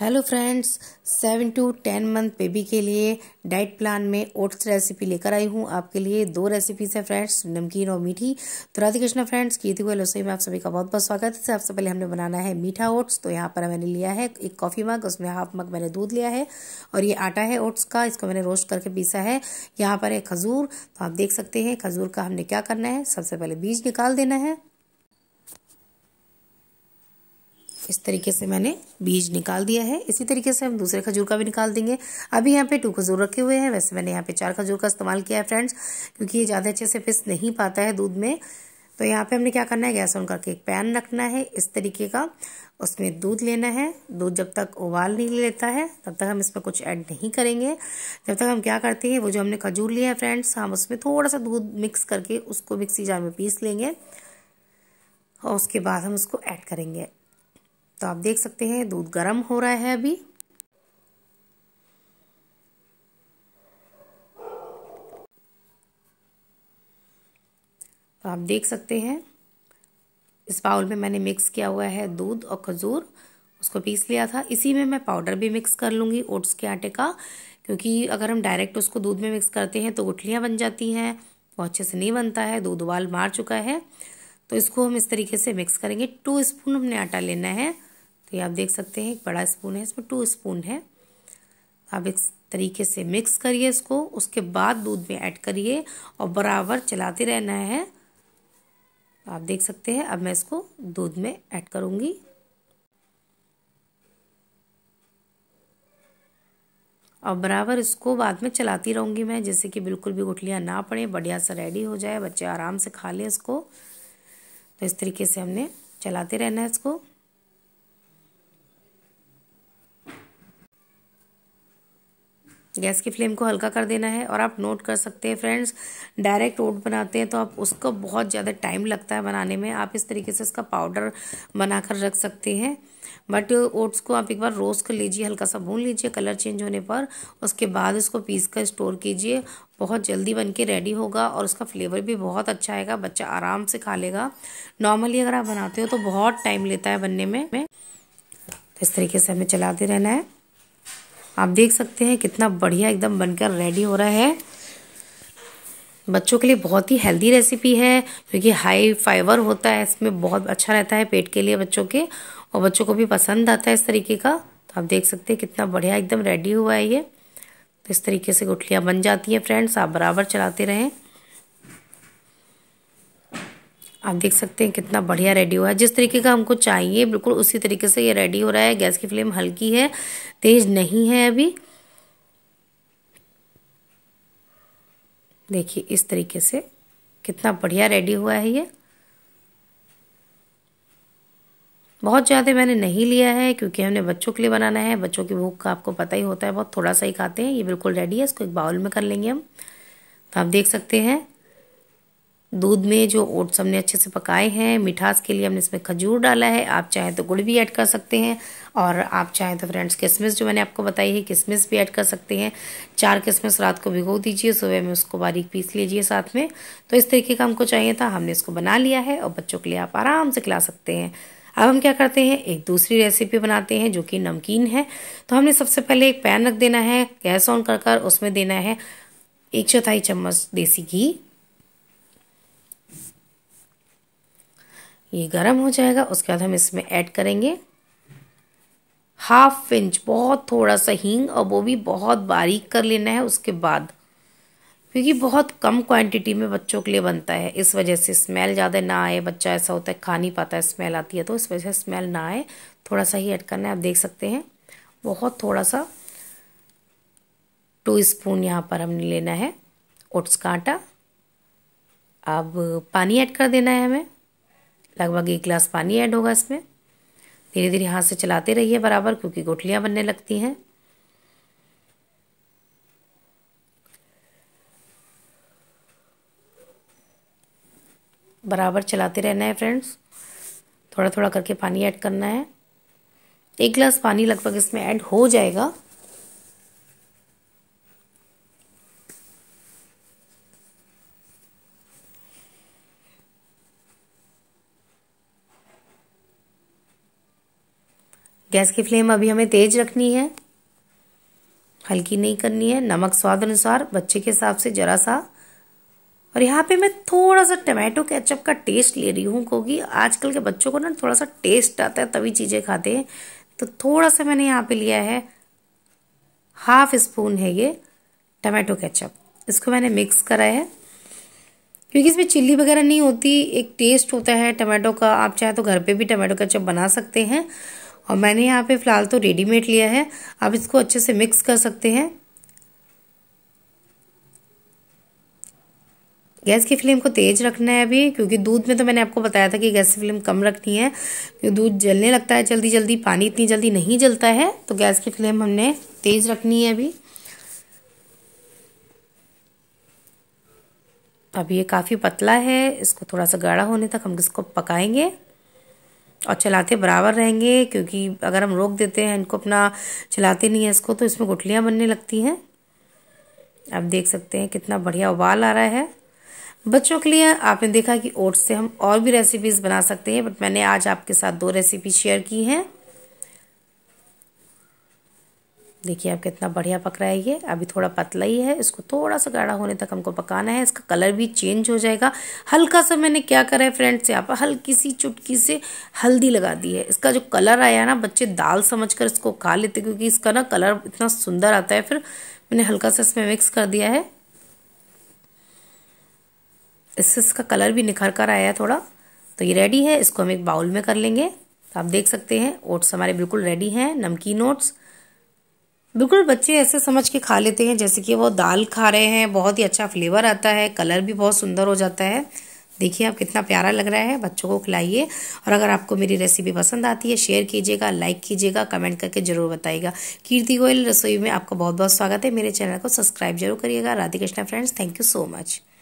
hello friends seven to ten month baby के लिए diet plan में ओट्स रेसिपी लेकर आई हूँ आपके लिए दो रेसिपीज है फ्रेंड्स नमकीन और मीठी तो राधे कृष्णा फ्रेंड्स की हुए रसोई में आप सभी का बहुत बहुत स्वागत है सबसे पहले हमने बनाना है मीठा ओट्स तो यहाँ पर मैंने लिया है एक कॉफ़ी मग उसमें हाफ मग मैंने दूध लिया है और ये आटा है ओट्स का इसको मैंने रोस्ट करके पीसा है यहाँ पर है खजूर तो आप देख सकते हैं खजूर का हमने क्या करना है सबसे पहले बीज निकाल देना है इस तरीके से मैंने बीज निकाल दिया है इसी तरीके से हम दूसरे खजूर का भी निकाल देंगे अभी यहाँ पे टू खजूर रखे हुए हैं वैसे मैंने यहाँ पे चार खजूर का इस्तेमाल किया है फ्रेंड्स क्योंकि ये ज़्यादा अच्छे से पिस नहीं पाता है दूध में तो यहाँ पे हमने क्या करना है गैस ऑन करके एक पैन रखना है इस तरीके का उसमें दूध लेना है दूध जब तक उबाल नहीं लेता है तब तक हम इसमें कुछ ऐड नहीं करेंगे जब तक हम क्या करते हैं वो जो हमने खजूर लिया है फ्रेंड्स हम उसमें थोड़ा सा दूध मिक्स करके उसको मिक्सी जार में पीस लेंगे और उसके बाद हम उसको ऐड करेंगे तो आप देख सकते हैं दूध गर्म हो रहा है अभी तो आप देख सकते हैं इस बाउल में मैंने मिक्स किया हुआ है दूध और खजूर उसको पीस लिया था इसी में मैं पाउडर भी मिक्स कर लूँगी ओट्स के आटे का क्योंकि अगर हम डायरेक्ट उसको दूध में मिक्स करते हैं तो गुठलियाँ बन जाती हैं वो अच्छे से नहीं बनता है दूध उबाल मार चुका है तो इसको हम इस तरीके से मिक्स करेंगे टू स्पून हमने आटा लेना है तो ये आप देख सकते हैं एक बड़ा स्पून है इसमें टू स्पून है आप इस तरीके से मिक्स करिए इसको उसके बाद दूध में ऐड करिए और बराबर चलाते रहना है आप देख सकते हैं अब मैं इसको दूध में ऐड करूँगी और बराबर इसको बाद में चलाती रहूँगी मैं जैसे कि बिल्कुल भी गुठलियाँ ना पड़े बढ़िया सा रेडी हो जाए बच्चे आराम से खा लें इसको तो इस तरीके से हमने चलाते रहना है इसको गैस की फ्लेम को हल्का कर देना है और आप नोट कर सकते हैं फ्रेंड्स डायरेक्ट ओट बनाते हैं तो आप उसको बहुत ज़्यादा टाइम लगता है बनाने में आप इस तरीके से इसका पाउडर बनाकर रख सकते हैं बट ओट्स को आप एक बार रोस्ट कर लीजिए हल्का सा भून लीजिए कलर चेंज होने पर उसके बाद इसको पीस कर स्टोर कीजिए बहुत जल्दी बन के रेडी होगा और उसका फ्लेवर भी बहुत अच्छा आएगा बच्चा आराम से खा लेगा नॉर्मली अगर आप बनाते हो तो बहुत टाइम लेता है बनने में तो इस तरीके से हमें चलाते रहना है आप देख सकते हैं कितना बढ़िया एकदम बनकर रेडी हो रहा है बच्चों के लिए बहुत ही हेल्दी रेसिपी है क्योंकि हाई फाइबर होता है इसमें बहुत अच्छा रहता है पेट के लिए बच्चों के और बच्चों को भी पसंद आता है इस तरीके का तो आप देख सकते हैं कितना बढ़िया एकदम रेडी हुआ है ये तो इस तरीके से गुठलियाँ बन जाती हैं फ्रेंड्स आप बराबर चलाते रहें आप देख सकते हैं कितना बढ़िया रेडी हुआ है जिस तरीके का हमको चाहिए बिल्कुल उसी तरीके से ये रेडी हो रहा है गैस की फ्लेम हल्की है तेज़ नहीं है अभी देखिए इस तरीके से कितना बढ़िया रेडी हुआ है ये बहुत ज़्यादा मैंने नहीं लिया है क्योंकि हमने बच्चों के लिए बनाना है बच्चों की भूख का आपको पता ही होता है बहुत थोड़ा सा ही खाते हैं ये बिल्कुल रेडी है इसको एक बाउल में कर लेंगे हम तो आप देख सकते हैं दूध में जो ओट्स हमने अच्छे से पकाए हैं मिठास के लिए हमने इसमें खजूर डाला है आप चाहें तो गुड़ भी ऐड कर सकते हैं और आप चाहें तो फ्रेंड्स किशमिश जो मैंने आपको बताई है किशमिश भी ऐड कर सकते हैं चार किशमिश रात को भिगो दीजिए सुबह में उसको बारीक पीस लीजिए साथ में तो इस तरीके का हमको चाहिए था हमने इसको बना लिया है और बच्चों के लिए आप आराम से खिला सकते हैं अब हम क्या करते हैं एक दूसरी रेसिपी बनाते हैं जो कि नमकीन है तो हमने सबसे पहले एक पैन रख देना है गैस ऑन कर कर उसमें देना है एक चौथाई चम्मच देसी घी ये गर्म हो जाएगा उसके बाद हम इसमें ऐड करेंगे हाफ इंच बहुत थोड़ा सा हींग और वो भी बहुत बारीक कर लेना है उसके बाद क्योंकि बहुत कम क्वांटिटी में बच्चों के लिए बनता है इस वजह से स्मेल ज़्यादा ना आए बच्चा ऐसा होता है खा नहीं पाता है स्मेल आती है तो इस वजह से स्मेल ना आए थोड़ा सा ही ऐड करना है आप देख सकते हैं बहुत थोड़ा सा टू स्पून यहाँ पर हमने लेना है ओट्स का आटा अब पानी ऐड कर देना है हमें लगभग एक गिलास पानी ऐड होगा इसमें धीरे धीरे हाथ से चलाते रहिए बराबर क्योंकि गुठलियाँ बनने लगती हैं बराबर चलाते रहना है फ्रेंड्स थोड़ा थोड़ा करके पानी ऐड करना है एक गिलास पानी लगभग इसमें ऐड हो जाएगा गैस की फ्लेम अभी हमें तेज रखनी है हल्की नहीं करनी है नमक स्वाद अनुसार बच्चे के हिसाब से ज़रा सा और यहाँ पे मैं थोड़ा सा टमाटो केचप का टेस्ट ले रही हूँ क्योंकि आजकल के बच्चों को ना थोड़ा सा टेस्ट आता है तभी चीज़ें खाते हैं तो थोड़ा सा मैंने यहाँ पे लिया है हाफ स्पून है ये टमाटो केचप इसको मैंने मिक्स करा है क्योंकि इसमें चिल्ली वगैरह नहीं होती एक टेस्ट होता है टमाटो का आप चाहे तो घर पर भी टमाटो केचप बना सकते हैं और मैंने यहाँ पे फ़िलहाल तो रेडीमेड लिया है आप इसको अच्छे से मिक्स कर सकते हैं गैस की फ्लेम को तेज़ रखना है अभी क्योंकि दूध में तो मैंने आपको बताया था कि गैस की फ्लेम कम रखनी है क्योंकि दूध जलने लगता है जल्दी जल्दी पानी इतनी जल्दी नहीं जलता है तो गैस की फ्लेम हमने तेज़ रखनी है अभी अब ये काफ़ी पतला है इसको थोड़ा सा गाढ़ा होने तक हम इसको पकाएंगे और चलाते बराबर रहेंगे क्योंकि अगर हम रोक देते हैं इनको अपना चलाते नहीं है इसको तो इसमें गुठलियाँ बनने लगती हैं आप देख सकते हैं कितना बढ़िया उबाल आ रहा है बच्चों के लिए आपने देखा कि ओट्स से हम और भी रेसिपीज़ बना सकते हैं बट मैंने आज आपके साथ दो रेसिपी शेयर की हैं देखिए आप कितना बढ़िया पक रहा है ये अभी थोड़ा पतला ही है इसको थोड़ा सा गाढ़ा होने तक हमको पकाना है इसका कलर भी चेंज हो जाएगा हल्का सा मैंने क्या करा है फ्रेंड्स यहाँ पर हल्की सी चुटकी से हल्दी लगा दी है इसका जो कलर आया ना बच्चे दाल समझ कर इसको खा लेते क्योंकि इसका ना कलर इतना सुंदर आता है फिर मैंने हल्का सा इसमें मिक्स कर दिया है इससे इसका कलर भी निखर कर आया है थोड़ा तो ये रेडी है इसको हम एक बाउल में कर लेंगे तो आप देख सकते हैं ओट्स हमारे बिल्कुल रेडी हैं नमकीन ओट्स बिल्कुल बच्चे ऐसे समझ के खा लेते हैं जैसे कि वो दाल खा रहे हैं बहुत ही अच्छा फ्लेवर आता है कलर भी बहुत सुंदर हो जाता है देखिए आप कितना प्यारा लग रहा है बच्चों को खिलाइए और अगर आपको मेरी रेसिपी पसंद आती है शेयर कीजिएगा लाइक कीजिएगा कमेंट करके जरूर बताइएगा कीर्ति गोयल रसोई में आपका बहुत बहुत स्वागत है मेरे चैनल को सब्सक्राइब जरूर करिएगा Radhe Krishna friends thank you so much